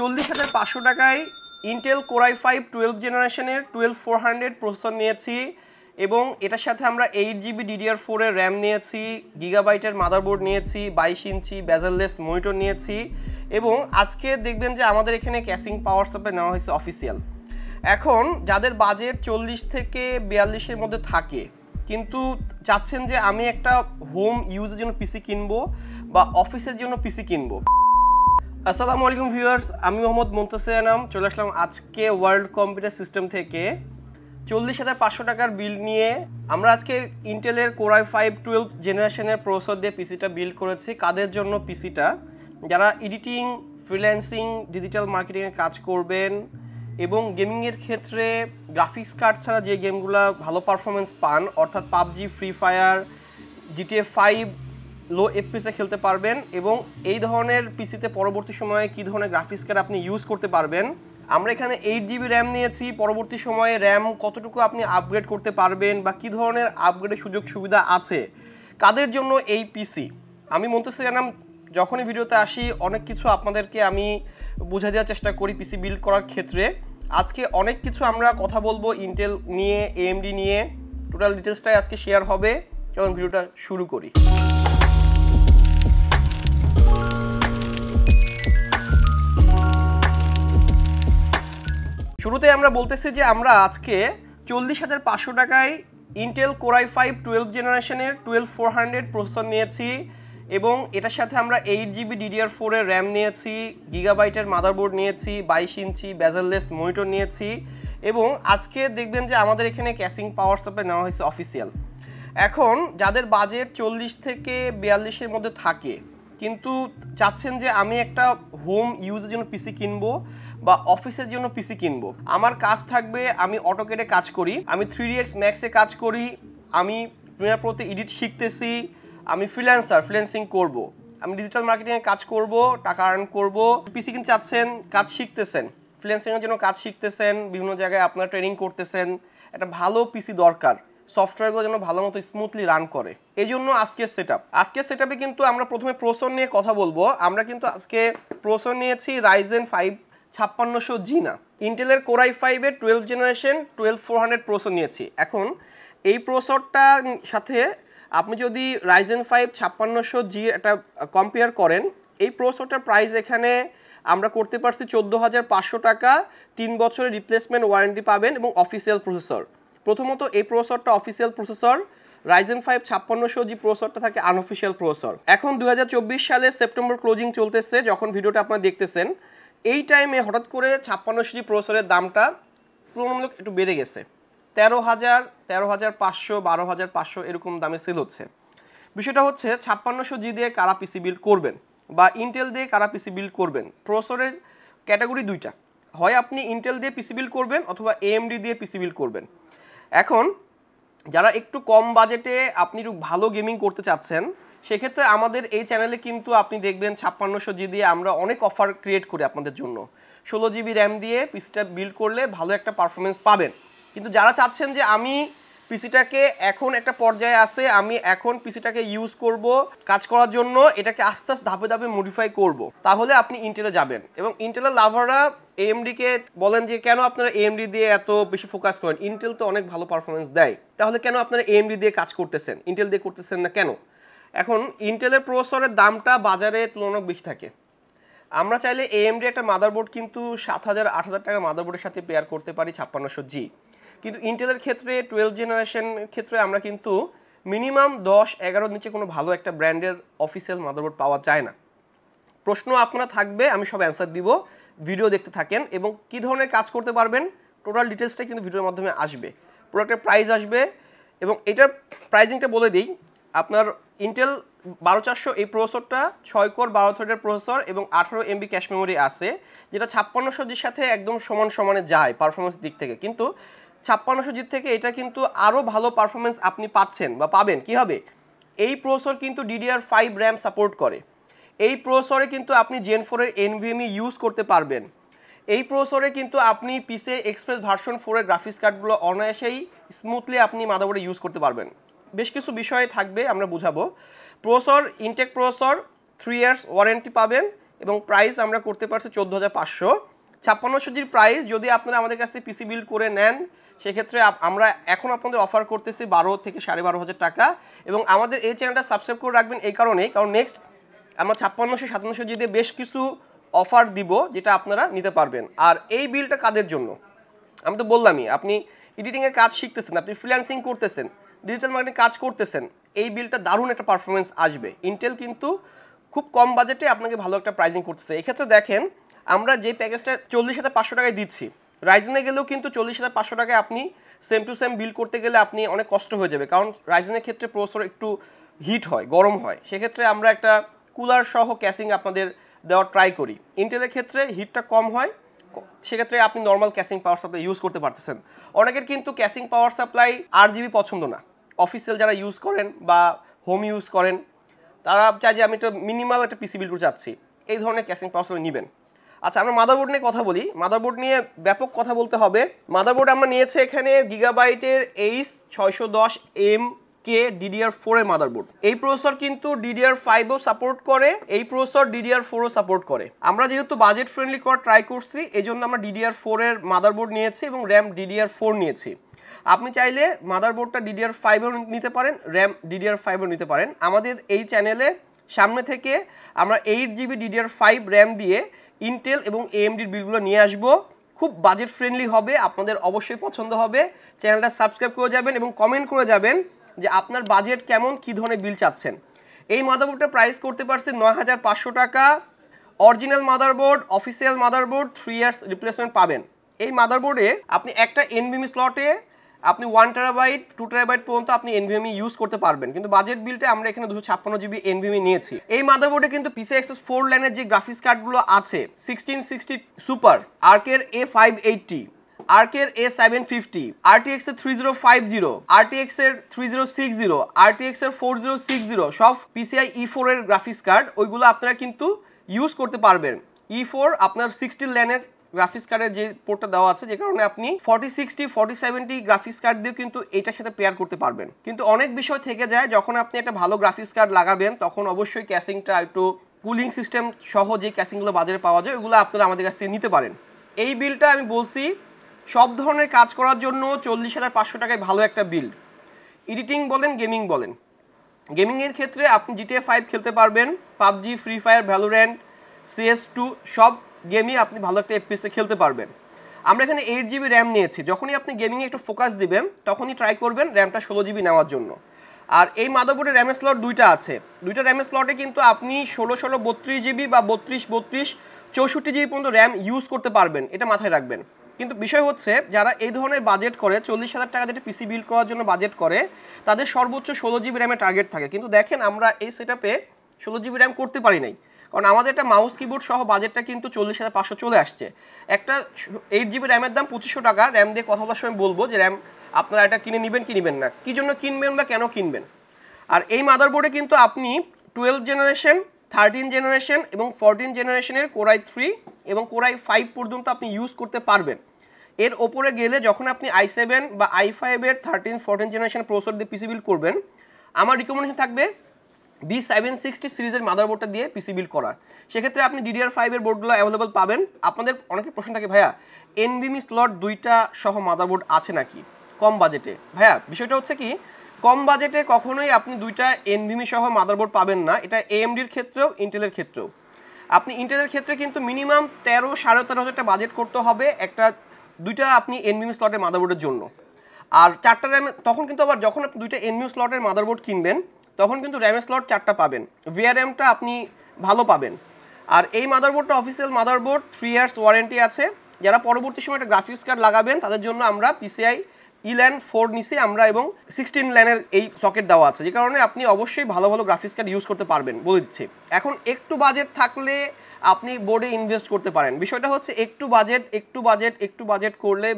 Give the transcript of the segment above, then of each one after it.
চল্লিশ হাজার পাঁচশো টাকায় ইন্টেল কোরাই ফাইভ টুয়েলভ জেনারেশনের টুয়েলভ ফোর হান্ড্রেড প্রসেসর নিয়েছি এবং এটার সাথে আমরা এইট জিবি ডিডিআর ফোরের র্যাম নিয়েছি গিগাবাইটের মাদারবোর্ড নিয়েছি বাইশ ইঞ্চি ব্যাজারলেস মনিটর নিয়েছি এবং আজকে দেখবেন যে আমাদের এখানে ক্যাশিং পাওয়ার সাপ্লাই নেওয়া হয়েছে অফিসিয়াল এখন যাদের বাজেট চল্লিশ থেকে বিয়াল্লিশের মধ্যে থাকে কিন্তু চাচ্ছেন যে আমি একটা হোম ইউজের জন্য পিসি কিনবো বা অফিসের জন্য পিসি কিনবো আসসালামু আলাইকুম ভিউয়ার্স আমি মোহাম্মদ মোন্তাসের আনাম চলে আসলাম আজকে ওয়ার্ল্ড কম্পিউটার সিস্টেম থেকে চল্লিশ হাজার পাঁচশো টাকার বিল নিয়ে আমরা আজকে ইন্টেলের কোরাই ফাইভ টুয়েলভ জেনারেশনের প্রসর দিয়ে পিসিটা বিল করেছি কাদের জন্য পিসিটা যারা এডিটিং ফ্রিল্যান্সিং ডিজিটাল মার্কেটিংয়ে কাজ করবেন এবং গেমিংয়ের ক্ষেত্রে গ্রাফিক্স কার্ড ছাড়া যে গেমগুলো ভালো পারফরমেন্স পান অর্থাৎ PUBG free fire GTA five low এফপিসে খেলতে পারবেন এবং এই ধরনের পিসিতে পরবর্তী সময়ে কী ধরনের গ্রাফিক্স কার্ড আপনি ইউজ করতে পারবেন আমরা এখানে এইট জিবি র্যাম নিয়েছি পরবর্তী সময়ে র্যাম কতটুকু আপনি আপগ্রেড করতে পারবেন বা কী ধরনের আপগ্রেডের সুযোগ সুবিধা আছে কাদের জন্য এই পিসি আমি মন্তসে জানাম যখনই ভিডিওতে আসি অনেক কিছু আপনাদেরকে আমি বুঝে দেওয়ার চেষ্টা করি পিসি বিল্ড করার ক্ষেত্রে আজকে অনেক কিছু আমরা কথা বলবো ইন্টেল নিয়ে এএমডি নিয়ে টোটাল ডিটেলসটাই আজকে শেয়ার হবে যখন ভিডিওটা শুরু করি শুরুতে আমরা বলতেছি যে আমরা আজকে চল্লিশ হাজার পাঁচশো টাকায় ইন্টেল কোরাই ফাইভ টুয়েলভ জেনারেশনের টুয়েলভ ফোর হান্ড্রেড প্রসেসর নিয়েছি এবং এটার সাথে আমরা এইট জিবি ডিডিআর ফোরের র্যাম নিয়েছি গিগাবাইটের মাদারবোর্ড নিয়েছি বাইশ ইঞ্চি ব্যাজারলেস মনিটর নিয়েছি এবং আজকে দেখবেন যে আমাদের এখানে ক্যাশিং পাওয়ার সাপ্লাই নেওয়া হয়েছে অফিসিয়াল এখন যাদের বাজেট চল্লিশ থেকে বিয়াল্লিশের মধ্যে থাকে কিন্তু চাচ্ছেন যে আমি একটা হোম ইউজের জন্য পিসি কিনবো বা অফিসের জন্য পিসি কিনবো আমার কাজ থাকবে আমি অটোকেটে কাজ করি আমি থ্রি ডি এক্স ম্যাক্সে কাজ করি আমি প্রিমিয়ার প্রতি এডিট শিখতেছি আমি ফ্রিল্যান্সার ফ্রিল্যান্সিং করব। আমি ডিজিটাল মার্কেটিংয়ে কাজ করব টাকা আর্ন করব পিসি কিনতে চাচ্ছেন কাজ শিখতেছেন ফ্রিল্যান্সিংয়ের জন্য কাজ শিখতেছেন বিভিন্ন জায়গায় আপনার ট্রেনিং করতেছেন একটা ভালো পিসি দরকার সফটওয়্যারগুলো যেন ভালো মতো স্মুথলি রান করে এই জন্য আজকের সেট আপ আজকের সেট কিন্তু আমরা প্রথমে প্রোসন নিয়ে কথা বলবো আমরা কিন্তু আজকে প্রোসন নিয়েছি রাইজেন ফাইভ ছাপ্পান্নশো জি না ইন্টেলের কোরাই ফাইভের twelve generation twelve four hundred processor নিয়েছি এখন এই প্রসরটার সাথে আপনি যদি রাইজেন ফাইভ ছাপ্পান্নশো জি একটা কম্পেয়ার করেন এই প্রসরটার প্রাইস এখানে আমরা করতে পারছি চোদ্দো হাজার পাঁচশো টাকা তিন বছরের রিপ্লেসমেন্ট ওয়ারেন্টি পাবেন এবং অফিসিয়াল প্রসেসর প্রথমত এই প্রোসোরটা অফিসিয়াল প্রসেসর রাইজেন ফাইভ ছাপ্পান্নশো জি প্রোসোরটা থাকে আনঅফিসিয়াল প্রসেসর এখন দু সালে সেপ্টেম্বর ক্লোজিং চলতেছে যখন ভিডিওটা আপনারা দেখতেছেন এই টাইমে হঠাৎ করে ছাপ্পান্ন সিডি প্রসেসরের দামটা তুলনামূলক একটু বেড়ে গেছে তেরো হাজার তেরো হাজার পাঁচশো বারো হাজার পাঁচশো এরকম দামে সেল হচ্ছে বিষয়টা হচ্ছে ছাপ্পান্নশো জি দিয়ে কারা পিসি বিল্ড করবেন বা ইন্টেল দিয়ে কারা পিসি বিল্ড করবেন প্রসরের ক্যাটাগরি দুইটা হয় আপনি ইন্টেল দিয়ে পিসি বিল্ড করবেন অথবা এএমডি দিয়ে পিসি বিল্ড করবেন এখন যারা একটু কম বাজেটে আপনি একটু ভালো গেমিং করতে চাচ্ছেন সেক্ষেত্রে আমাদের এই চ্যানেলে কিন্তু আপনি দেখবেন ছাপ্পান্নশো জি দিয়ে আমরা অনেক অফার ক্রিয়েট করি আপনাদের জন্য ষোলো জিবি র্যাম দিয়ে পিসিটা বিল্ড করলে ভালো একটা পারফরমেন্স পাবেন কিন্তু যারা চাচ্ছেন যে আমি পিসিটাকে এখন একটা পর্যায়ে আছে আমি এখন পিসিটাকে ইউজ করব কাজ করার জন্য এটাকে আস্তে আস্তে ধাপে ধাপে মডিফাই করব তাহলে আপনি ইন্টেলে যাবেন এবং ইন্টেলের লাভাররা এএমডিকে বলেন যে কেন আপনারা এএমডি দিয়ে এত বেশি ফোকাস করেন ইন্টেল তো অনেক ভালো পারফরমেন্স দেয় তাহলে কেন আপনারা এএমডি দিয়ে কাজ করতেছেন ইন্টেল দিয়ে করতেছেন না কেন এখন ইন্টেলের প্রসেসরের দামটা বাজারে তুলনামূলক বেশি থাকে আমরা চাইলে এএমডি একটা মাদারবোর্ড কিন্তু সাত হাজার আট হাজার টাকার মাদারবোর্ডের সাথে পেয়ার করতে পারি ছাপ্পান্নশো জি কিন্তু ইন্টেলের ক্ষেত্রে টুয়েলভ জেনারেশন ক্ষেত্রে আমরা কিন্তু মিনিমাম দশ এগারোর নিচে কোনো ভালো একটা ব্র্যান্ডের অফিসিয়াল মাদারবোর্ড পাওয়া যায় না প্রশ্ন আপনারা থাকবে আমি সব অ্যান্সার দিব ভিডিও দেখতে থাকেন এবং কি ধরনের কাজ করতে পারবেন টোটাল ডিটেলসটাই কিন্তু ভিডিওর মাধ্যমে আসবে প্রোডাক্টের প্রাইস আসবে এবং এটার প্রাইজিংটা বলে দিই আপনার ইন্টেল বারো চারশো এই প্রসেসরটা ছয় কোর বারো থ্রেডের প্রসেসর এবং আঠারো এমবি ক্যাশ মেমোরি আছে যেটা সজির সাথে একদম সমান সমানে যায় পারফরমেন্স দিক থেকে কিন্তু ছাপ্পান্নশো জির থেকে এটা কিন্তু আরও ভালো পারফরমেন্স আপনি পাচ্ছেন বা পাবেন কি হবে এই প্রসেসর কিন্তু ডিডিআর ফাইভ র্যাম সাপোর্ট করে এই প্রসেসরে কিন্তু আপনি জেন ফোরের এনভিএমই ইউজ করতে পারবেন এই প্রসেসরে কিন্তু আপনি পিসে এক্সপ্রেস ভার্সন ফোরের গ্রাফিক্স কার্ডগুলো অনায়াসেই স্মুথলি আপনি মাদাবোর্ডে ইউজ করতে পারবেন বেশ কিছু বিষয় থাকবে আমরা বুঝাবো প্রসর ইনটেক প্রসর থ্রি ইয়ার্স ওয়ারেন্টি পাবেন এবং প্রাইস আমরা করতে পারছি চোদ্দো হাজার পাঁচশো ছাপ্পান্নশো জির প্রাইস যদি আপনারা আমাদের কাছ থেকে পিসি বিল্ড করে নেন সেক্ষেত্রে আমরা এখন আপনাদের অফার করতেছি বারো থেকে সাড়ে বারো হাজার টাকা এবং আমাদের এই চ্যানেলটা সাবস্ক্রাইব করে রাখবেন এই কারণেই কারণ নেক্সট আমরা ছাপ্পান্নশো সাতান্নশো জিতে বেশ কিছু অফার দিব যেটা আপনারা নিতে পারবেন আর এই বিলটা কাদের জন্য আমি তো বললামই আপনি এডিটিংয়ের কাজ শিখতেছেন আপনি ফ্রিল্যান্সিং করতেছেন ডিজিটাল মার্কেটিং কাজ করতেছেন এই বিলটা দারুণ একটা পারফরমেন্স আসবে ইন্টেল কিন্তু খুব কম বাজেটে আপনাকে ভালো একটা প্রাইজিং করতেছে এক্ষেত্রে দেখেন আমরা যে প্যাকেজটা চল্লিশ হাজার পাঁচশো টাকায় দিচ্ছি রাইজেনে গেলেও কিন্তু চল্লিশ হাজার পাঁচশো টাকায় আপনি সেম টু সেম বিল করতে গেলে আপনি অনেক কষ্ট হয়ে যাবে কারণ রাইজেনের ক্ষেত্রে প্রসর একটু হিট হয় গরম হয় সেক্ষেত্রে আমরা একটা কুলার সহ ক্যাসিং আপনাদের দেওয়ার ট্রাই করি ইন্টেলের ক্ষেত্রে হিটটা কম হয় সেক্ষেত্রে আপনি normal casing power supply use করতে পারতেছেন অনেকের কিন্তু casing power supply R GB পছন্দ না অফিসিয়াল যারা ইউজ করেন বা হোম ইউজ করেন তারা চাই যে আমি তো মিনিমাল একটা পিসি বিল্ড করে চাচ্ছি এই ধরনের ক্যাশিং প্রসেসর নেবেন আচ্ছা আমরা মাদারবোর্ড নিয়ে কথা বলি মাদারবোর্ড নিয়ে ব্যাপক কথা বলতে হবে মাদারবোর্ড আমরা নিয়েছি এখানে গিগাবাইটের এইস ছয়শো দশ এম কে ডিডিআর ফোরের মাদারবোর্ড এই প্রসেসর কিন্তু ডিডিআর ফাইভও সাপোর্ট করে এই প্রসেসর ডিডিআর ফোরও সাপোর্ট করে আমরা যেহেতু বাজেট ফ্রেন্ডলি করার ট্রাই করছি এই জন্য আমরা ডিডিআর ফোরের মাদারবোর্ড নিয়েছি এবং র্যাম ডিডিআর ফোর নিয়েছি আপনি চাইলে মাদারবোর্ডটা ডিডিআর ফাইভেও নিতে পারেন র্যাম ডিডিআর ফাইভও নিতে পারেন আমাদের এই চ্যানেলে সামনে থেকে আমরা eight GB DDR five RAM দিয়ে ইন্টেল এবং এএমডির বিলগুলো নিয়ে আসবো খুব বাজেট ফ্রেন্ডলি হবে আপনাদের অবশ্যই পছন্দ হবে চ্যানেলটা সাবস্ক্রাইব করে যাবেন এবং কমেন্ট করে যাবেন যে আপনার বাজেট কেমন কী ধরনের বিল চাচ্ছেন এই মাদারবোর্ডটা প্রাইস করতে পারছে নয় হাজার পাঁচশো টাকা original motherboard official motherboard three years replacement পাবেন এই মাদারবোর্ডে আপনি একটা এনবিমি স্লটে আপনি ওয়ান টেরাবাইট টু টেরাবাইট পর্যন্ত আপনি এনভিএমি ইউজ করতে পারবেন কিন্তু বাজেট বিলটা আমরা এখানে দুশো ছাপ্পান্ন জিবি এনভিএমি নিয়েছি এই মাদারবোর্ডে কিন্তু পিসি এক্সেস ফোর লাইনের যে গ্রাফিক্স কার্ডগুলো আছে সিক্সটিন সিক্সটি সুপার আর্কের এ ফাইভ এইটটি আর্কের এ সেভেন ফিফটি আরটিএক্স এর three zero five zero RTX এর three zero six zero RTX এর ফোর জিরো সিক্স জিরো সব পিসিআই ই ফোর এর গ্রাফিক্স কার্ড ওইগুলো আপনারা কিন্তু ইউজ করতে পারবেন ই e ফোর আপনার সিক্সটি ল্যানের গ্রাফিক্স কার্ডের যে পোর্টটা দেওয়া আছে যে কারণে আপনি forty sixty forty seventy graphics card দিয়ে কিন্তু এটার সাথে পেয়ার করতে পারবেন কিন্তু অনেক বিষয় থেকে যায় যখন আপনি একটা ভালো গ্রাফিক্স কার্ড লাগাবেন তখন অবশ্যই ক্যাসিংটা একটু কুলিং সিস্টেম সহ যে ক্যাসিংগুলো বাজারে পাওয়া যায় ওগুলো আপনারা আমাদের কাছ থেকে নিতে পারেন এই বিলটা আমি বলছি সব ধরনের কাজ করার জন্য চল্লিশ হাজার পাঁচশো টাকায় ভালো একটা বিল এডিটিং বলেন গেমিং বলেন গেমিংয়ের ক্ষেত্রে আপনি জিটিএ ফাইভ খেলতে পারবেন PUBG free fire Valorant CS two সব গেমই আপনি ভালো একটা এফপিএসে খেলতে পারবেন আমরা এখানে এইট জিবি র্যাম নিয়েছি যখনই আপনি গেমিংয়ে একটু ফোকাস দিবেন তখনই ট্রাই করবেন র্যামটা ষোলো জিবি নেওয়ার জন্য আর এই মাদারবোর্ডের র্যামের স্লট দুইটা আছে দুইটা র্যামের স্লটে কিন্তু আপনি ষোলো ষোলো বত্রিশ জিবি বা বত্রিশ বত্রিশ চৌষট্টি জিবি পর্যন্ত র্যাম ইউজ করতে পারবেন এটা মাথায় রাখবেন কিন্তু বিষয় হচ্ছে যারা এই ধরনের বাজেট করে চল্লিশ হাজার টাকা দিয়ে পিসি বিল করার জন্য বাজেট করে তাদের সর্বোচ্চ ষোলো জিবি র্যামের টার্গেট থাকে কিন্তু দেখেন আমরা এই সেট আপে ষোলো জিবি র্যাম করতে পারি নাই কারণ আমাদের একটা মাউস কিবোর্ড সহ বাজেটটা কিন্তু চল্লিশ হাজার পাঁচশো চলে আসছে একটা এইট জিবি র্যামের দাম পঁচিশশো টাকা র্যাম দিয়ে কথা বলার সময় বলবো যে র্যাম আপনারা এটা কিনে নেবেন কি নেবেন না কী জন্য কিনবেন বা কেন কিনবেন আর এই মাদারবোর্ডে কিন্তু আপনি টুয়েলভ জেনারেশন থার্টিন জেনারেশন এবং ফোরটিন জেনারেশনের কোরাই থ্রি এবং কোরাই ফাইভ পর্যন্ত আপনি ইউজ করতে পারবেন এর ওপরে গেলে যখন আপনি আই সেভেন বা আই ফাইভের থার্টিন ফোরটিন জেনারেশন প্রসর দিয়ে পিসিবিল করবেন আমার রিকমেন্ডেশন থাকবে বি সেভেন সিক্সটি সিরিজের মাদারবোর্ডটা দিয়ে পিসি বিল্ড করা সেক্ষেত্রে আপনি ডিডিআর ফাইভের বোর্ডগুলো অ্যাভেলেবল পাবেন আপনাদের অনেকের প্রশ্ন থাকে ভাইয়া এনভিমি স্লট দুইটা সহ মাদারবোর্ড আছে নাকি কম বাজেটে ভাইয়া বিষয়টা হচ্ছে কি কম বাজেটে কখনোই আপনি দুইটা এনভিমি সহ মাদারবোর্ড পাবেন না এটা এএমডির ক্ষেত্রেও ইন্টেলের ক্ষেত্রেও আপনি ইন্টেলের ক্ষেত্রে কিন্তু মিনিমাম তেরো সাড়ে তেরো হাজারটা বাজেট করতে হবে একটা দুইটা আপনি এনভিমি স্লটের মাদারবোর্ডের জন্য আর চারটা র্যাম তখন কিন্তু আবার যখন আপনি দুইটা এনভিমি স্লটের মাদারবোর্ড কিনবেন তখন কিন্তু র্যামের স্লট চারটা পাবেন ভিআরএমটা আপনি ভালো পাবেন আর এই মাদারবোর্ডটা official motherboard three years warranty আছে যারা পরবর্তী সময় একটা গ্রাফিক্স কার্ড লাগাবেন তাদের জন্য আমরা পিসিআই ইল্যান ফোর নিচে আমরা এবং সিক্সটিন ল্যানের এই সকেট দেওয়া আছে যে কারণে আপনি অবশ্যই ভালো ভালো গ্রাফিক্স কার্ড ইউজ করতে পারবেন বলে দিচ্ছি এখন একটু বাজেট থাকলে আপনি বোর্ডে ইনভেস্ট করতে পারেন বিষয়টা হচ্ছে একটু বাজেট একটু বাজেট একটু বাজেট করলে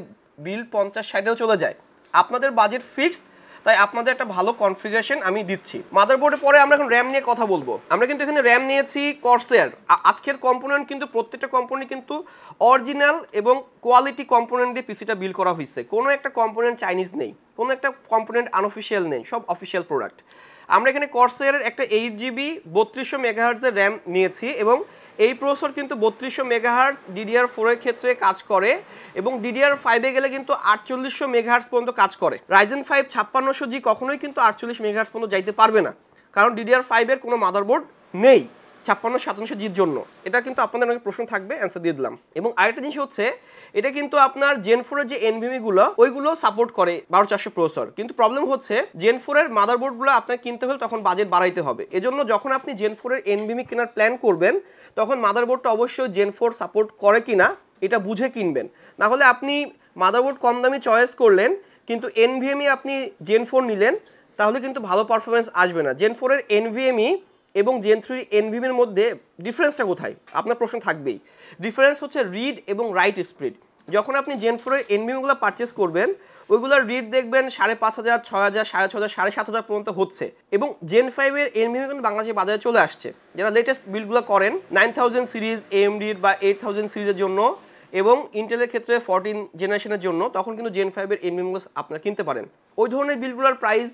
বিল পঞ্চাশ ষাটেও চলে যায় আপনাদের বাজেট ফিক্সড তাই আপনাদের একটা ভালো কনফিগারেশন আমি দিচ্ছি মাদারবোর্ডে পরে আমরা এখন র্যাম নিয়ে কথা বলবো আমরা কিন্তু এখানে র্যাম নিয়েছি কর্সেয়ার আজকের কম্পোনেন্ট কিন্তু প্রত্যেকটা কম্পোনেন্ট কিন্তু অরিজিনাল এবং কোয়ালিটি কম্পোনেন্ট দিয়ে পিসিটা বিল করা হয়েছে কোনো একটা কম্পোনেন্ট চাইনিজ নেই কোনো একটা কম্পোনেন্ট আনঅফিসিয়াল নেই সব অফিসিয়াল প্রোডাক্ট আমরা এখানে কর্সেয়ারের একটা এইট জিবি বত্রিশশো মেগাহার্জের র্যাম নিয়েছি এবং এই প্রসর কিন্তু বত্রিশশো মেগাহার্স ডিডিআর ফোরের ক্ষেত্রে কাজ করে এবং ডিডিআর ফাইভে গেলে কিন্তু আটচল্লিশশো মেঘাহার্স পর্যন্ত কাজ করে রাইজেন ফাইভ ছাপ্পান্নশো জি কখনোই কিন্তু আটচল্লিশ মেঘাহার্স পর্যন্ত যাইতে পারবে না কারণ ডিডিআর ফাইভের কোনো মাদারবোর্ড নেই ছাপ্পান্ন শতাংশ জির জন্য এটা কিন্তু আপনাদের অনেক প্রশ্ন থাকবে অ্যান্সার দিয়ে দিলাম এবং আরেকটা জিনিস হচ্ছে এটা কিন্তু আপনার জেন ফোরের যে এনভিমিগুলো e ওইগুলো সাপোর্ট করে বারো চারশো প্রসর কিন্তু প্রবলেম হচ্ছে জেন ফোরের মাদারবোর্ডগুলো আপনার কিনতে হলে তখন বাজেট বাড়াইতে হবে এজন্য যখন আপনি জেন ফোরের এনভিমি কেনার প্ল্যান করবেন তখন মাদারবোর্ডটা অবশ্যই জেন ফোর সাপোর্ট করে কিনা এটা বুঝে কিনবেন না হলে আপনি মাদারবোর্ড কম দামি চয়েস করলেন কিন্তু এনভিএমই e আপনি জেন ফোর নিলেন তাহলে কিন্তু ভালো পারফরমেন্স আসবে না জেন ফোরের এনভিএমই এবং জেন থ্রি এনভিমের মধ্যে ডিফারেন্সটা কোথায় আপনার প্রশ্ন থাকবেই ডিফারেন্স হচ্ছে রিড এবং রাইট স্পিড যখন আপনি জেন ফোরের এনভিমগুলো পারচেস করবেন ওইগুলোর রিড দেখবেন সাড়ে পাঁচ হাজার ছয় হাজার সাড়ে ছ হাজার সাড়ে সাত হাজার পর্যন্ত হচ্ছে এবং জেন ফাইভের এনভিএম কিন্তু বাংলাদেশের বাজারে চলে আসছে যারা লেটেস্ট বিলগুলো করেন নাইন থাউজেন্ড সিরিজ এমডির বা এইট থাউজেন্ড সিরিজের জন্য এবং ইন্টেলের ক্ষেত্রে ফোরটিন জেনারেশনের জন্য তখন কিন্তু জেন ফাইভের এনভিএমগুলো আপনারা কিনতে পারেন ওই ধরনের বিলগুলোর প্রাইস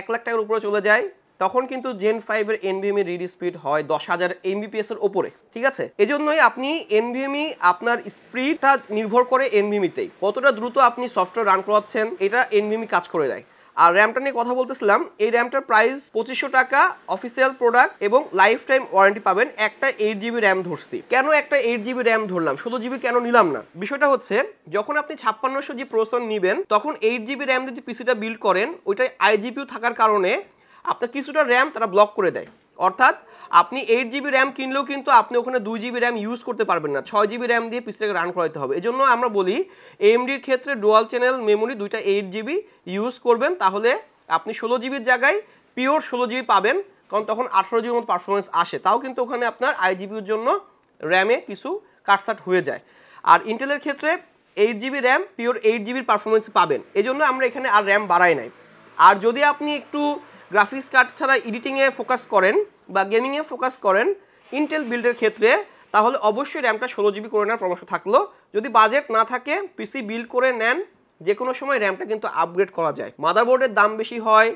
এক লাখ টাকার উপরে চলে যায় তখন কিন্তু জেন ফাইভের এনভিএমই রিড স্পিড হয় দশ হাজার এমবিপিএস এর ওপরে ঠিক আছে এই জন্যই আপনি এনভিএমই e আপনার স্পিডটা নির্ভর করে এনভিএমিতেই e কতটা দ্রুত আপনি সফটওয়্যার রান করাচ্ছেন এটা এনভিএমই e কাজ করে দেয় আর র্যামটা নিয়ে কথা বলতেছিলাম এই র্যামটার প্রাইস পঁচিশশো টাকা অফিসিয়াল প্রোডাক্ট এবং লাইফ টাইম ওয়ারেন্টি পাবেন একটা এইট জিবি র্যাম ধরছি কেন একটা এইট জিবি র্যাম ধরলাম শুধু জিবি কেন নিলাম না বিষয়টা হচ্ছে যখন আপনি ছাপ্পান্নশো জি প্রসেসর নেবেন তখন এইট জিবি র্যাম যদি পিসিটা বিল্ড করেন ওইটাই আইজিপিউ থাকার কারণে আপনার কিছুটা র্যাম তারা ব্লক করে দেয় অর্থাৎ আপনি এইট জিবি র্যাম কিনলেও কিন্তু আপনি ওখানে দুই জিবি র্যাম ইউজ করতে পারবেন না ছয় জিবি র্যাম দিয়ে পিসটাকে রান করাতে হবে এজন্য আমরা বলি এমডির ক্ষেত্রে ডুয়াল চ্যানেল মেমোরি দুইটা এইট জিবি ইউজ করবেন তাহলে আপনি ষোলো জিবির জায়গায় পিওর ষোলো জিবি পাবেন কারণ তখন আঠারো জিবির মতো পারফরমেন্স আসে তাও কিন্তু ওখানে আপনার আইজিবির জন্য র্যামে কিছু কাটসাট হয়ে যায় আর ইন্টেলের ক্ষেত্রে eight GB RAM pure eight জিবির পারফরমেন্স পাবেন এজন্য আমরা এখানে আর র্যাম বাড়াই নাই আর যদি আপনি একটু গ্রাফিক্স কার্ড ছাড়া এডিটিংয়ে ফোকাস করেন বা গেমিংয়ে ফোকাস করেন ইন্টেল বিল্ডের ক্ষেত্রে তাহলে অবশ্যই র্যামটা ষোলো জিবি করে নেওয়ার পরামর্শ থাকলো যদি বাজেট না থাকে পিসি বিল্ড করে নেন যে কোনো সময় র্যামটা কিন্তু আপগ্রেড করা যায় মাদারবোর্ডের দাম বেশি হয়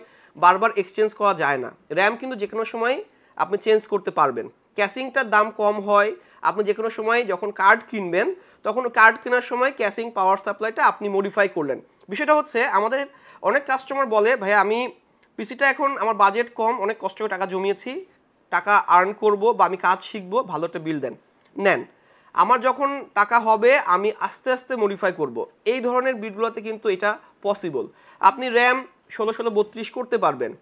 বারবার এক্সচেঞ্জ করা যায় না র্যাম কিন্তু যে কোনো সময় আপনি চেঞ্জ করতে পারবেন ক্যাশিংটার দাম কম হয় আপনি যে কোনো সময় যখন কার্ড কিনবেন তখন কার্ড কেনার সময় ক্যাশিং পাওয়ার সাপ্লাইটা আপনি মডিফাই করলেন বিষয়টা হচ্ছে আমাদের অনেক কাস্টমার বলে ভাই আমি পিসিটা এখন আমার বাজেট কম অনেক কষ্ট করে টাকা জমিয়েছি টাকা আর্ন করব বা আমি কাজ শিখবো ভালো একটা বিল দেন নেন আমার যখন টাকা হবে আমি আস্তে আস্তে মডিফাই করব। এই ধরনের বিলগুলোতে কিন্তু এটা পসিবল আপনি র্যাম ষোলো ষোলো বত্রিশ করতে পারবেন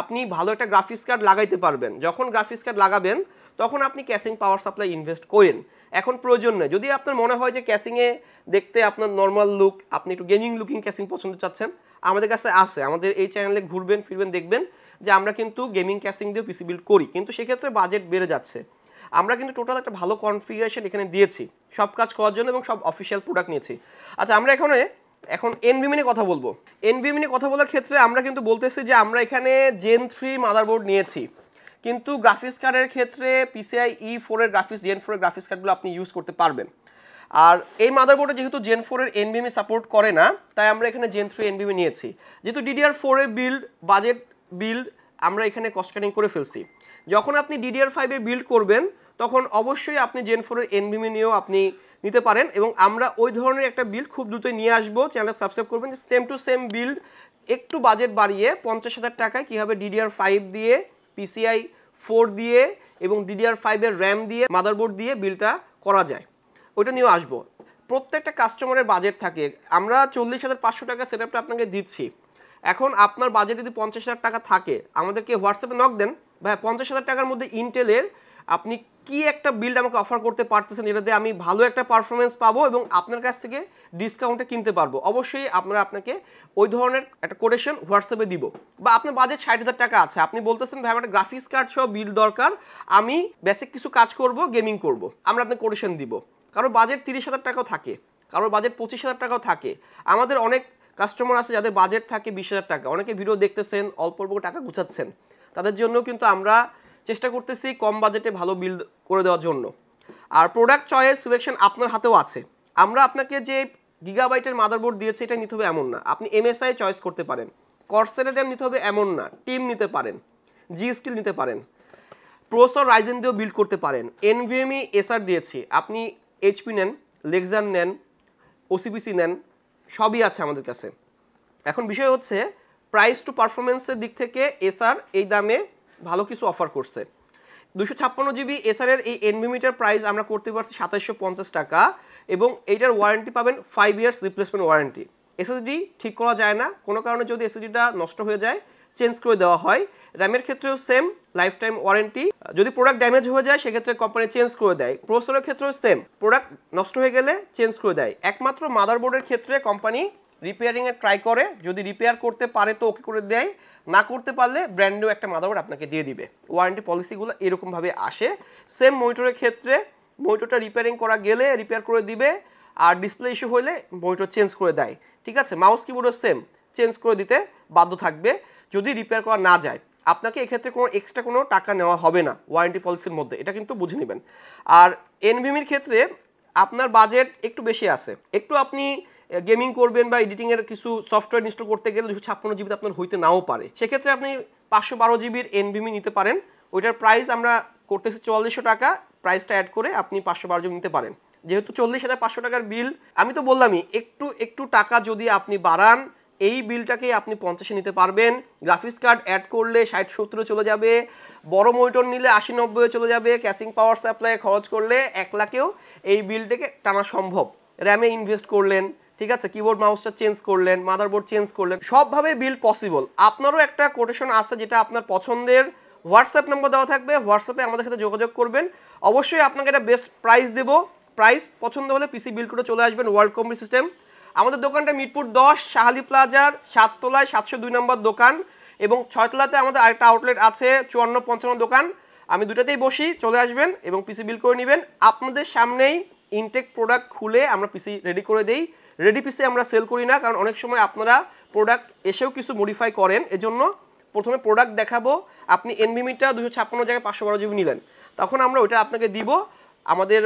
আপনি ভালো একটা গ্রাফিক্স কার্ড লাগাইতে পারবেন যখন গ্রাফিক্স কার্ড লাগাবেন তখন আপনি ক্যাশিং পাওয়ার সাপ্লাই ইনভেস্ট করেন এখন প্রয়োজন নেই যদি আপনার মনে হয় যে ক্যাশিংয়ে দেখতে আপনার নর্মাল লুক আপনি একটু গেমিং লুকিং ক্যাশিং পছন্দ চাচ্ছেন আমাদের কাছে আছে আমাদের এই চ্যানেলে ঘুরবেন ফিরবেন দেখবেন যে আমরা কিন্তু গেমিং ক্যাসিং দিয়ে পিসি বিল্ড করি কিন্তু সেক্ষেত্রে বাজেট বেড়ে যাচ্ছে আমরা কিন্তু টোটাল একটা ভালো কনফিগারেশন এখানে দিয়েছি সব কাজ করার জন্য এবং সব অফিসিয়াল প্রোডাক্ট নিয়েছি আচ্ছা আমরা এখানে এখন এনভিএম e নিয়ে কথা বলবো এনভিএম e নিয়ে কথা বলার ক্ষেত্রে আমরা কিন্তু বলতেছি যে আমরা এখানে জেন থ্রি মাদারবোর্ড নিয়েছি কিন্তু গ্রাফিক্স কার্ডের ক্ষেত্রে পিসিআই ই ফোরের গ্রাফিক্স জেন ফোরের গ্রাফিক্স কার্ডগুলো আপনি ইউজ করতে পারবেন আর এই মাদারবোর্ডে যেহেতু জেন ফোরের এনবিএমই সাপোর্ট করে না তাই আমরা এখানে জেন থ্রি এনবিএমই নিয়েছি যেহেতু ডিডিআর ফোরের বিল্ড বাজেট বিল্ড আমরা এখানে কস্ট কাটিং করে ফেলছি যখন আপনি ডিডিআর ফাইভে বিল্ড করবেন তখন অবশ্যই আপনি জেন ফোরের এনবিএমই নিয়েও আপনি নিতে পারেন এবং আমরা ওই ধরনের একটা বিল্ড খুব দ্রুতই নিয়ে আসবো চ্যানেলটা সাবস্ক্রাইব করবেন যে সেম টু সেম বিল্ড একটু বাজেট বাড়িয়ে পঞ্চাশ হাজার টাকায় কীভাবে ডিডিআর ফাইভ দিয়ে পিসিআই ফোর দিয়ে এবং ডিডিআর ফাইভের র্যাম দিয়ে মাদারবোর্ড দিয়ে বিলটা করা যায় ওইটা নিয়েও আসবো প্রত্যেকটা কাস্টমারের বাজেট থাকে আমরা চল্লিশ হাজার পাঁচশো টাকা সেট আপটা আপনাকে দিচ্ছি এখন আপনার বাজেট যদি পঞ্চাশ হাজার টাকা থাকে আমাদেরকে হোয়াটসঅ্যাপে নক দেন ভাই পঞ্চাশ হাজার টাকার মধ্যে ইন্টেলের আপনি কি একটা বিল্ড আমাকে অফার করতে পারতেছেন এটা দিয়ে আমি ভালো একটা পারফরমেন্স পাবো এবং আপনার কাছ থেকে ডিসকাউন্টে কিনতে পারবো অবশ্যই আমরা আপনাকে ওই ধরনের একটা কোটেশন হোয়াটসঅ্যাপে দিব বা আপনার বাজেট ষাট হাজার টাকা আছে আপনি বলতেছেন ভাই আমার একটা গ্রাফিক্স কার্ড সহ বিল দরকার আমি বেসিক কিছু কাজ করব গেমিং করব আমরা আপনাকে কোটেশন দিব কারো বাজেট তিরিশ হাজার টাকাও থাকে কারো বাজেট পঁচিশ হাজার টাকাও থাকে আমাদের অনেক কাস্টমার আছে যাদের বাজেট থাকে বিশ হাজার টাকা অনেকে ভিডিও দেখতেছেন অল্প অল্প টাকা গুছাচ্ছেন তাদের জন্য কিন্তু আমরা চেষ্টা করতেছি কম বাজেটে ভালো বিল্ড করে দেওয়ার জন্য আর প্রোডাক্ট চয়েস সিলেকশন আপনার হাতেও আছে আমরা আপনাকে যে গিগাবাইটের মাদারবোর্ড দিয়েছে এটা নিতে হবে এমন না আপনি এমএসআই চয়েস করতে পারেন কর্সেলের র্যাম নিতে হবে এমন না টিম নিতে পারেন জি স্কিল নিতে পারেন প্রোসর রাইজেন দিয়েও বিল্ড করতে পারেন এনভিএমই এসআর দিয়েছি আপনি এইচপি নেন লেকজান নেন ওসিবিসি নেন সবই আছে আমাদের কাছে এখন বিষয় হচ্ছে প্রাইস টু পারফরমেন্সের দিক থেকে এসআর এই দামে ভালো কিছু অফার করছে দুশো ছাপ্পান্ন জিবি এসআরের এই এনভিমিটার প্রাইস আমরা করতে পারছি সাতাশশো পঞ্চাশ টাকা এবং এইটার ওয়ারেন্টি পাবেন five years replacement warranty SSD ঠিক করা যায় না কোনো কারণে যদি এসএসডিটা নষ্ট হয়ে যায় চেঞ্জ করে দেওয়া হয় র্যামের ক্ষেত্রেও সেম লাইফ টাইম ওয়ারেন্টি যদি প্রোডাক্ট ড্যামেজ হয়ে যায় সেক্ষেত্রে কোম্পানি চেঞ্জ করে দেয় প্রসেসরের ক্ষেত্রেও সেম প্রোডাক্ট নষ্ট হয়ে গেলে চেঞ্জ করে দেয় একমাত্র মাদারবোর্ডের ক্ষেত্রে কোম্পানি রিপেয়ারিংয়ে ট্রাই করে যদি রিপেয়ার করতে পারে তো ওকে করে দেয় না করতে পারলে ব্র্যান্ড নিউ একটা মাদারবোর্ড আপনাকে দিয়ে দিবে ওয়ারেন্টি পলিসিগুলো এরকমভাবে আসে সেম মনিটরের ক্ষেত্রে মনিটরটা রিপেয়ারিং করা গেলে রিপেয়ার করে দিবে আর ডিসপ্লে ইস্যু হলে মনিটর চেঞ্জ করে দেয় ঠিক আছে মাউস কিবোর্ডও সেম চেঞ্জ করে দিতে বাধ্য থাকবে যদি রিপেয়ার করা না যায় আপনাকে এক্ষেত্রে কোনো এক্সট্রা কোনো টাকা নেওয়া হবে না ওয়ারেন্টি পলিসির মধ্যে এটা কিন্তু বুঝে নেবেন আর এনভিমির ক্ষেত্রে আপনার বাজেট একটু বেশি আছে একটু আপনি গেমিং করবেন বা এডিটিংয়ের কিছু সফটওয়্যার ইনস্টল করতে গেলে দুশো ছাপ্পান্ন জিবি আপনার হইতে নাও পারে সেক্ষেত্রে আপনি পাঁচশো বারো জিবির এনভিমি নিতে পারেন ওইটার প্রাইস আমরা করতেছি চুয়াল্লিশশো টাকা প্রাইসটা অ্যাড করে আপনি পাঁচশো বারো জিবি নিতে পারেন যেহেতু চল্লিশ হাজার পাঁচশো টাকার বিল আমি তো বললামই একটু একটু টাকা যদি আপনি বাড়ান এই বিলটাকে আপনি পঞ্চাশে নিতে পারবেন গ্রাফিক্স কার্ড অ্যাড করলে ষাট সত্তরে চলে যাবে বড় মনিটর নিলে আশি নব্বইয়ে চলে যাবে ক্যাশিং পাওয়ার সাপ্লাই খরচ করলে এক লাখেও এই বিলটাকে টানা সম্ভব র্যামে ইনভেস্ট করলেন ঠিক আছে কিবোর্ড মাউসটা চেঞ্জ করলেন মাদারবোর্ড চেঞ্জ করলেন সবভাবে বিল পসিবল আপনারও একটা কোটেশন আছে যেটা আপনার পছন্দের হোয়াটসঅ্যাপ নাম্বার দেওয়া থাকবে হোয়াটসঅ্যাপে আমাদের সাথে যোগাযোগ করবেন অবশ্যই আপনাকে একটা বেস্ট প্রাইস দেবো প্রাইস পছন্দ হলে পিসি বিল করে চলে আসবেন ওয়ার্ল্ড কম্পি সিস্টেম আমাদের দোকানটা মিরপুর দশ শাহালি প্লাজার সাততলায় সাতশো দুই নম্বর দোকান এবং ছয়তলাতে আমাদের আরেকটা আউটলেট আছে চুয়ান্ন পঞ্চান্ন দোকান আমি দুটাতেই বসি চলে আসবেন এবং পিসি বিল করে নেবেন আপনাদের সামনেই ইনটেক প্রোডাক্ট খুলে আমরা পিসি রেডি করে দেই রেডি পিসে আমরা সেল করি না কারণ অনেক সময় আপনারা প্রোডাক্ট এসেও কিছু মডিফাই করেন এজন্য প্রথমে প্রোডাক্ট দেখাবো আপনি এনভিমিটা দুশো ছাপ্পান্ন জায়গায় পাঁচশো বারো জিবি নিলেন তখন আমরা ওইটা আপনাকে দিব আমাদের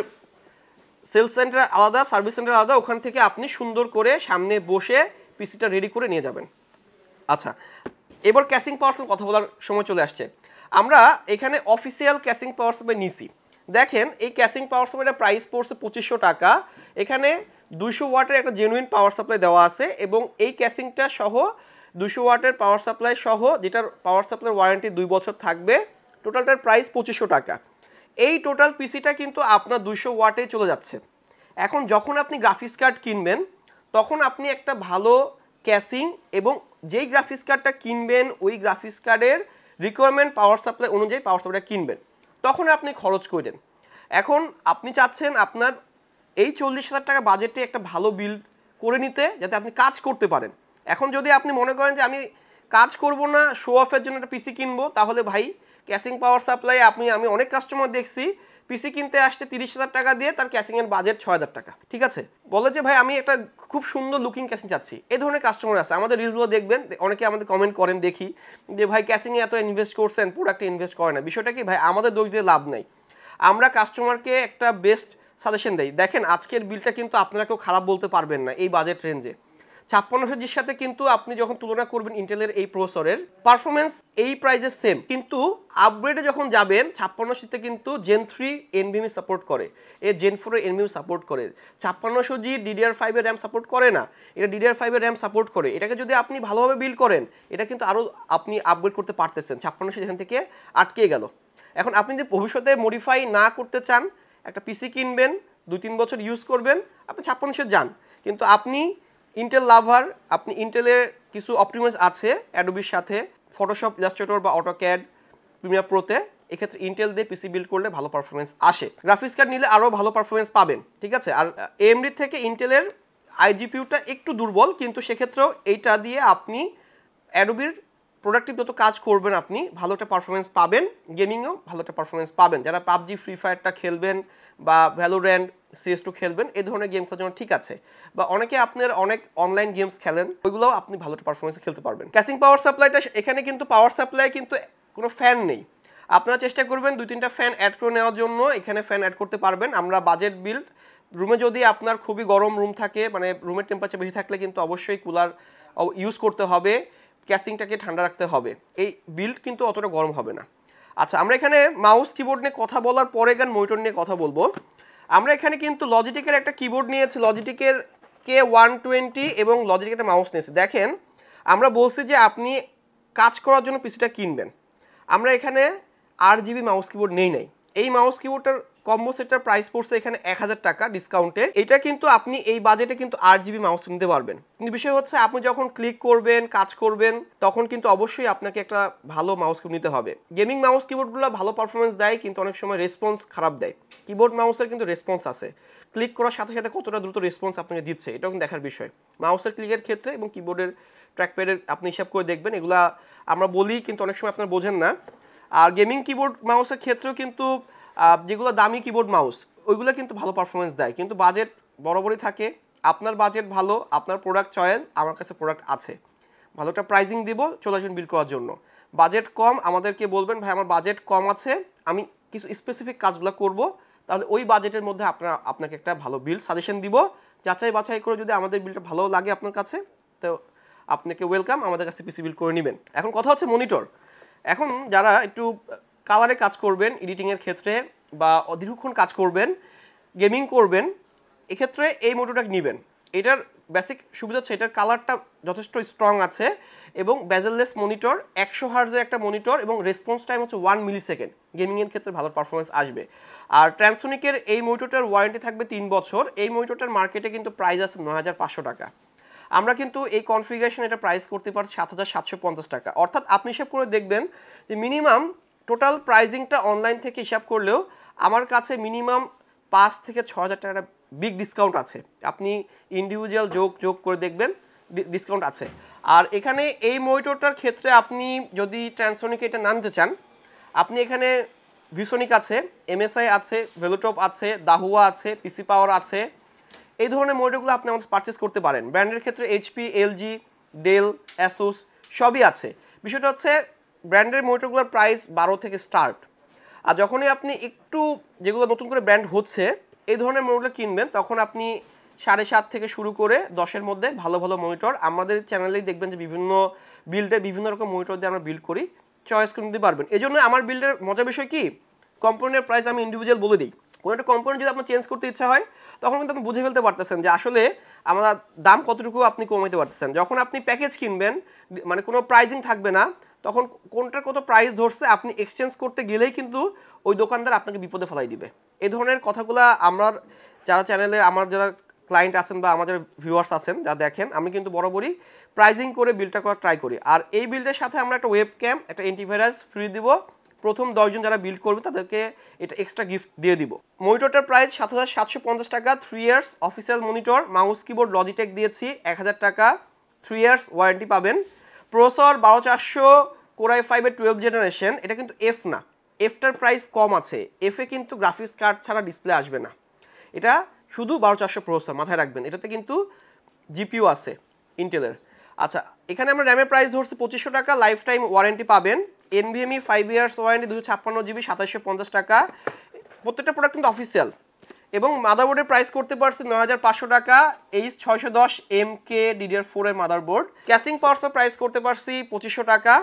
সেলস সেন্টার আলাদা সার্ভিস সেন্টার আলাদা ওখান থেকে আপনি সুন্দর করে সামনে বসে পিসিটা রেডি করে নিয়ে যাবেন আচ্ছা এবার ক্যাশিং পাওয়ারসেল কথা বলার সময় চলে আসছে আমরা এখানে অফিসিয়াল ক্যাশিং পাওয়ারসেপে নিছি দেখেন এই ক্যাশিং পাওয়ার সাপ্লাইটা প্রাইস পড়ছে পঁচিশশো টাকা এখানে দুইশো ওয়াটের একটা জেনুইন পাওয়ার সাপ্লাই দেওয়া আছে এবং এই ক্যাশিংটা সহ দুশো ওয়াটের পাওয়ার সাপ্লাই সহ যেটার পাওয়ার সাপ্লাই ওয়ারেন্টি দুই বছর থাকবে টোটালটার প্রাইস পঁচিশশো টাকা এই টোটাল পিসিটা কিন্তু আপনার দুশো ওয়াটে চলে যাচ্ছে এখন যখন আপনি গ্রাফিক্স কার্ড কিনবেন তখন আপনি একটা ভালো ক্যাশিং এবং যেই গ্রাফিক্স কার্ডটা কিনবেন ওই গ্রাফিক্স কার্ডের রিকোয়ারমেন্ট পাওয়ার সাপ্লাই অনুযায়ী পাওয়ার সাপ্লাইটা কিনবেন তখন আপনি খরচ করেন এখন আপনি চাচ্ছেন আপনার এই চল্লিশ হাজার টাকা বাজেটে একটা ভালো বিল করে নিতে যাতে আপনি কাজ করতে পারেন এখন যদি আপনি মনে করেন যে আমি কাজ করব না শো অফের জন্য একটা পিসি কিনবো তাহলে ভাই ক্যাশিং পাওয়ার সাপ্লাই আপনি আমি অনেক কাস্টমার দেখছি পিসি কিনতে আসছে তিরিশ হাজার টাকা দিয়ে তার ক্যাশিংয়ের বাজেট ছয় হাজার টাকা ঠিক আছে বলে যে ভাই আমি একটা খুব সুন্দর লুকিং ক্যাশিং চাচ্ছি এ ধরনের কাস্টমার আছে আমাদের রিলসগুলো দেখবেন অনেকে আমাদের কমেন্ট করেন দেখি যে ভাই ক্যাশিংয়ে এত ইনভেস্ট করছেন প্রোডাক্টে ইনভেস্ট করে না বিষয়টা কি ভাই আমাদের দোষ দিয়ে লাভ নেই আমরা কাস্টমারকে একটা বেস্ট সাজেশন দেয় দেখেন আজকের বিলটা কিন্তু আপনারা কেউ খারাপ বলতে পারবেন না এই বাজেট রেঞ্জে ছাপ্পান্নশোজির জির সাথে কিন্তু আপনি যখন তুলনা করবেন ইন্টেলের এই প্রসরের পারফরমেন্স এই প্রাইজে সেম কিন্তু আপগ্রেডে যখন যাবেন ছাপ্পান্নশোতে কিন্তু জেন থ্রি এনভিমি সাপোর্ট করে এ জেন ফোরের এনভিমি সাপোর্ট করে ছাপ্পান্নশো জি ডিডিআর ফাইভের র্যাম সাপোর্ট করে না এটা ডিডিআর ফাইভের র্যাম সাপোর্ট করে এটাকে যদি আপনি ভালোভাবে বিল করেন এটা কিন্তু আরও আপনি আপগ্রেড করতে পারতেছেন ছাপ্পান্নশো যেখান থেকে আটকে গেল এখন আপনি যদি ভবিষ্যতে মডিফাই না করতে চান একটা পিসি কিনবেন দু তিন বছর ইউজ করবেন আপনি ছাপ্পান্নশো যান কিন্তু আপনি ইন্টেল লাভার আপনি ইন্টেলের কিছু অপটিমাইজ আছে অ্যাডোবির সাথে ফটোশপ ইলাস্ট্রেটর বা অটোক্যাড প্রিমিয়ার প্রোতে এক্ষেত্রে ইন্টেল দিয়ে পিসি বিল্ড করলে ভালো পারফরমেন্স আসে গ্রাফিক্স কার্ড নিলে আরও ভালো পারফরমেন্স পাবেন ঠিক আছে আর এমডি থেকে ইন্টেলের আইজিপিউটা একটু দুর্বল কিন্তু সেক্ষেত্রেও এইটা দিয়ে আপনি অ্যাডোবির প্রোডাক্টিভ যত কাজ করবেন আপনি ভালো একটা পারফরমেন্স পাবেন গেমিংয়েও ভালো একটা পারফরমেন্স পাবেন যারা পাবজি ফ্রি ফায়ারটা খেলবেন বা র্যান্ড সিএস টু খেলবেন এই ধরনের গেম খেলার জন্য ঠিক আছে বা অনেকে আপনার অনেক অনলাইন গেমস খেলেন ওইগুলোও আপনি ভালো পারফরমেন্সে খেলতে পারবেন ক্যাসিং পাওয়ার সাপ্লাইটা এখানে কিন্তু পাওয়ার সাপ্লাই কিন্তু কোনো ফ্যান নেই আপনারা চেষ্টা করবেন দুই তিনটা ফ্যান অ্যাড করে নেওয়ার জন্য এখানে ফ্যান অ্যাড করতে পারবেন আমরা বাজেট বিল্ড রুমে যদি আপনার খুবই গরম রুম থাকে মানে রুমের টেম্পারেচার বেশি থাকলে কিন্তু অবশ্যই কুলার ইউজ করতে হবে ক্যাসিংটাকে ঠান্ডা রাখতে হবে এই বিল্ড কিন্তু অতটা গরম হবে না আচ্ছা আমরা এখানে মাউস কিবোর্ড নিয়ে কথা বলার পরে গান মনিটর নিয়ে কথা বলবো আমরা এখানে কিন্তু লজিটিকের একটা কিবোর্ড নিয়েছি লজিটিকের কে ওয়ান টোয়েন্টি এবং লজিটিকের একটা মাউস নিয়েছি দেখেন আমরা বলছি যে আপনি কাজ করার জন্য পিসিটা কিনবেন আমরা এখানে আর জিবি মাউস কিবোর্ড নেই নাই এই মাউস কিবোর্ডটার কম্বো সেটটার প্রাইস পড়ছে এখানে এক হাজার টাকা ডিসকাউন্টে এটা কিন্তু আপনি এই বাজেটে কিন্তু আট জিবি মাউস কিনতে পারবেন কিন্তু বিষয় হচ্ছে আপনি যখন ক্লিক করবেন কাজ করবেন তখন কিন্তু অবশ্যই আপনাকে একটা ভালো মাউস কিবোর্ড নিতে হবে গেমিং মাউস কিবোর্ডগুলো ভালো পারফরমেন্স দেয় কিন্তু অনেক সময় রেসপন্স খারাপ দেয় কিবোর্ড মাউসের কিন্তু রেসপন্স আছে ক্লিক করার সাথে সাথে কতটা দ্রুত রেসপন্স আপনাকে দিচ্ছে এটাও কিন্তু দেখার বিষয় মাউসের ক্লিকের ক্ষেত্রে এবং কিবোর্ডের ট্র্যাকপ্যাডের আপনি হিসাব করে দেখবেন এগুলা আমরা বলি কিন্তু অনেক সময় আপনারা বোঝেন না আর গেমিং কিবোর্ড মাউসের ক্ষেত্রেও কিন্তু যেগুলো দামি কিবোর্ড মাউস ওইগুলো কিন্তু ভালো পারফরমেন্স দেয় কিন্তু বাজেট বরাবরই থাকে আপনার বাজেট ভালো আপনার প্রোডাক্ট চয়েস আমার কাছে প্রোডাক্ট আছে ভালো একটা প্রাইজিং দিব চলে আসবেন বিল করার জন্য বাজেট কম আমাদেরকে বলবেন ভাই আমার বাজেট কম আছে আমি কিছু স্পেসিফিক কাজগুলো করব তাহলে ওই বাজেটের মধ্যে আপনার আপনাকে একটা ভালো বিল সাজেশন দিব যাচাই বাছাই করে যদি আমাদের বিলটা ভালো লাগে আপনার কাছে তো আপনাকে ওয়েলকাম আমাদের কাছে পিসি বিল করে নেবেন এখন কথা হচ্ছে মনিটর এখন যারা একটু কালারে কাজ করবেন এডিটিংয়ের ক্ষেত্রে বা দীর্ঘক্ষণ কাজ করবেন গেমিং করবেন এক্ষেত্রে এই মোটোটা নেবেন এটার বেসিক সুবিধা হচ্ছে এটার কালারটা যথেষ্ট স্ট্রং আছে এবং ব্যাজেললেস মনিটর একশো হার্জের একটা মনিটর এবং রেসপন্স টাইম হচ্ছে ওয়ান মিলি সেকেন্ড গেমিংয়ের ক্ষেত্রে ভালো পারফরমেন্স আসবে আর ট্রান্সোনিকের এই মনিটরটার ওয়ারেন্টি থাকবে তিন বছর এই মনিটরটার মার্কেটে কিন্তু প্রাইস আছে নয় হাজার পাঁচশো টাকা আমরা কিন্তু এই কনফিগারেশন এটা প্রাইস করতে পারছি সাত হাজার সাতশো পঞ্চাশ টাকা অর্থাৎ আপনি হিসেব করে দেখবেন যে মিনিমাম টোটাল প্রাইজিংটা অনলাইন থেকে হিসাব করলেও আমার কাছে মিনিমাম পাঁচ থেকে ছ হাজার টাকার বিগ ডিসকাউন্ট আছে আপনি ইন্ডিভিজুয়াল যোগ যোগ করে দেখবেন ডিসকাউন্ট আছে আর এখানে এই মনিটরটার ক্ষেত্রে আপনি যদি ট্রান্সনিক এটা নামতে চান আপনি এখানে ভিসনিক আছে এমএসআই আছে ভেলোটপ আছে দাহুয়া আছে পিসি পাওয়ার আছে এই ধরনের মনিটরগুলো আপনি আমাদের পারচেস করতে পারেন ব্র্যান্ডের ক্ষেত্রে এইচপি এলজি ডেল অ্যাসুস সবই আছে বিষয়টা হচ্ছে ব্র্যান্ডের মনিটরগুলোর প্রাইস বারো থেকে স্টার্ট আর যখনই আপনি একটু যেগুলো নতুন করে ব্র্যান্ড হচ্ছে এই ধরনের মনিটর কিনবেন তখন আপনি সাড়ে সাত থেকে শুরু করে দশের মধ্যে ভালো ভালো মনিটর আমাদের চ্যানেলেই দেখবেন যে বিভিন্ন বিল্ডে বিভিন্ন রকম মনিটর দিয়ে আমরা বিল্ড করি চয়েস করে নিতে পারবেন এই জন্য আমার বিল্ডের মজা বিষয় কি কম্পোনেন্টের প্রাইস আমি ইন্ডিভিজুয়াল বলে দিই কোনো একটা কম্পোনেন্ট যদি আপনার চেঞ্জ করতে ইচ্ছা হয় তখন কিন্তু আপনি বুঝে ফেলতে পারতেছেন যে আসলে আমরা দাম কতটুকু আপনি কমাইতে পারতেছেন যখন আপনি প্যাকেজ কিনবেন মানে কোনো প্রাইজিং থাকবে না তখন কোনটার কত প্রাইস ধরছে আপনি এক্সচেঞ্জ করতে গেলেই কিন্তু ওই দোকানদার আপনাকে বিপদে ফেলাই দিবে এই ধরনের কথাগুলো আমার যারা চ্যানেলে আমার যারা ক্লায়েন্ট আছেন বা আমাদের ভিউয়ার্স আছেন যা দেখেন আমি কিন্তু বরাবরই প্রাইজিং করে বিলটা করার ট্রাই করি আর এই বিলটার সাথে আমরা একটা ওয়েব ক্যাম্প একটা অ্যান্টিভাইরাস ফ্রি দিব প্রথম দশজন যারা বিল্ড করবে তাদেরকে এটা এক্সট্রা গিফট দিয়ে দিব মনিটরটার প্রাইস সাত হাজার সাতশো পঞ্চাশ টাকা three years official monitor mouse keyboard Logitech দিয়েছি এক হাজার টাকা থ্রি ইয়ার্স ওয়ারেন্টি পাবেন প্রসর বারো চারশো কোরাই ফাইভের টুয়েলভ জেনারেশন এটা কিন্তু এফ না এফটার প্রাইস কম আছে এফে কিন্তু গ্রাফিক্স কার্ড ছাড়া ডিসপ্লে আসবে না এটা শুধু বারো চারশো প্রসর মাথায় রাখবেন এটাতে কিন্তু জিপিও আছে ইন্টেলের আচ্ছা এখানে আমরা র্যামের প্রাইস ধরছি পঁচিশশো টাকা লাইফ টাইম ওয়ারেন্টি পাবেন এনভিএমই ফাইভ ইয়ার্স ওয়ারেন্টি দুশো ছাপ্পান্ন জিবি সাতাশশো পঞ্চাশ টাকা প্রত্যেকটা প্রোডাক্ট কিন্তু অফিসিয়াল এবং মাদারবোর্ডের প্রাইস করতে পারছে নয় হাজার পাঁচশো টাকা এইচ ছয়শো দশ এম কে ডিডিআর ফোর এর মাদারবোর্ড ক্যাসিং পাওয়ার্সও প্রাইস করতে পারছি পঁচিশশো টাকা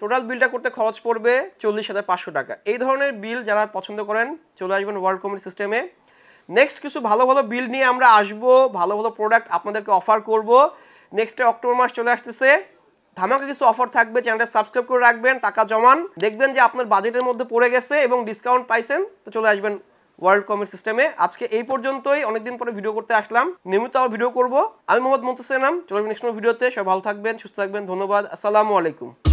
টোটাল বিলটা করতে খরচ পড়বে চল্লিশ হাজার পাঁচশো টাকা এই ধরনের বিল যারা পছন্দ করেন চলে আসবেন ওয়ার্ল্ড কমের সিস্টেমে নেক্সট কিছু ভালো ভালো বিল নিয়ে আমরা আসব ভালো ভালো প্রোডাক্ট আপনাদেরকে অফার করবো নেক্সটে অক্টোবর মাস চলে আসতেছে ধামাকা কিছু অফার থাকবে চ্যানেলটা সাবস্ক্রাইব করে রাখবেন টাকা জমান দেখবেন যে আপনার বাজেটের মধ্যে পড়ে গেছে এবং ডিসকাউন্ট পাইছেন তো চলে আসবেন ওয়ার্ল্ড কমের সিস্টেমে আজকে এই পর্যন্তই অনেকদিন পরে ভিডিও করতে আসলাম নিয়মিত আবার ভিডিও করব আমি মোহাম্মদ মুন্তাসের নাম চলবেন নেক্সট ভিডিওতে সব ভালো থাকবেন সুস্থ থাকবেন ধন্যবাদ আসসালামু আলাইকুম